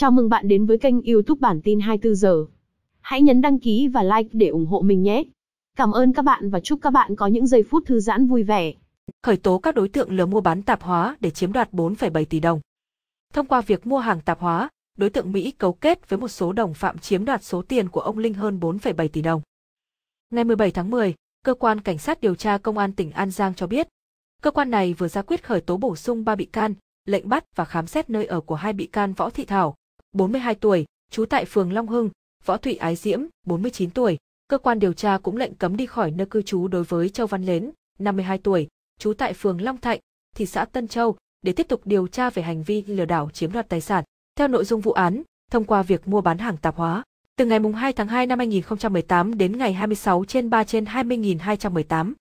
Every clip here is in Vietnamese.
Chào mừng bạn đến với kênh YouTube bản tin 24 giờ. Hãy nhấn đăng ký và like để ủng hộ mình nhé. Cảm ơn các bạn và chúc các bạn có những giây phút thư giãn vui vẻ. Khởi tố các đối tượng lừa mua bán tạp hóa để chiếm đoạt 4,7 tỷ đồng. Thông qua việc mua hàng tạp hóa, đối tượng Mỹ cấu kết với một số đồng phạm chiếm đoạt số tiền của ông Linh hơn 4,7 tỷ đồng. Ngày 17 tháng 10, cơ quan cảnh sát điều tra công an tỉnh An Giang cho biết, cơ quan này vừa ra quyết khởi tố bổ sung 3 bị can, lệnh bắt và khám xét nơi ở của hai bị can Võ Thị Thảo, 42 tuổi, trú tại phường Long Hưng, Võ Thụy Ái Diễm, 49 tuổi. Cơ quan điều tra cũng lệnh cấm đi khỏi nơi cư trú đối với Châu Văn Lến, 52 tuổi, trú tại phường Long Thạnh, thị xã Tân Châu, để tiếp tục điều tra về hành vi lừa đảo chiếm đoạt tài sản. Theo nội dung vụ án, thông qua việc mua bán hàng tạp hóa, từ ngày 2 tháng 2 năm 2018 đến ngày 26 trên 3 trên 20.218,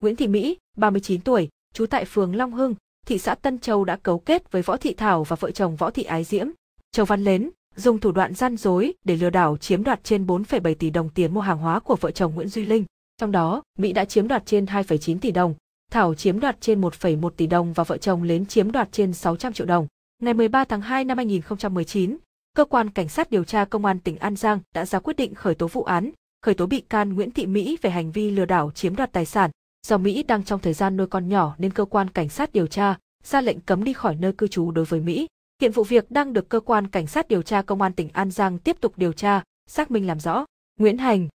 Nguyễn Thị Mỹ, 39 tuổi, trú tại phường Long Hưng, thị xã Tân Châu đã cấu kết với Võ Thị Thảo và vợ chồng Võ Thị Ái Diễm, Châu Văn Lến dùng thủ đoạn gian dối để lừa đảo chiếm đoạt trên 4,7 tỷ đồng tiền mua hàng hóa của vợ chồng Nguyễn Duy Linh. Trong đó, Mỹ đã chiếm đoạt trên 2,9 tỷ đồng, Thảo chiếm đoạt trên 1,1 tỷ đồng và vợ chồng Lến chiếm đoạt trên 600 triệu đồng. Ngày 13 tháng 2 năm 2019, cơ quan cảnh sát điều tra công an tỉnh An Giang đã ra quyết định khởi tố vụ án, khởi tố bị can Nguyễn Thị Mỹ về hành vi lừa đảo chiếm đoạt tài sản. Do Mỹ đang trong thời gian nuôi con nhỏ nên cơ quan cảnh sát điều tra ra lệnh cấm đi khỏi nơi cư trú đối với Mỹ. Hiện vụ việc đang được cơ quan cảnh sát điều tra công an tỉnh An Giang tiếp tục điều tra, xác minh làm rõ. Nguyễn Hành,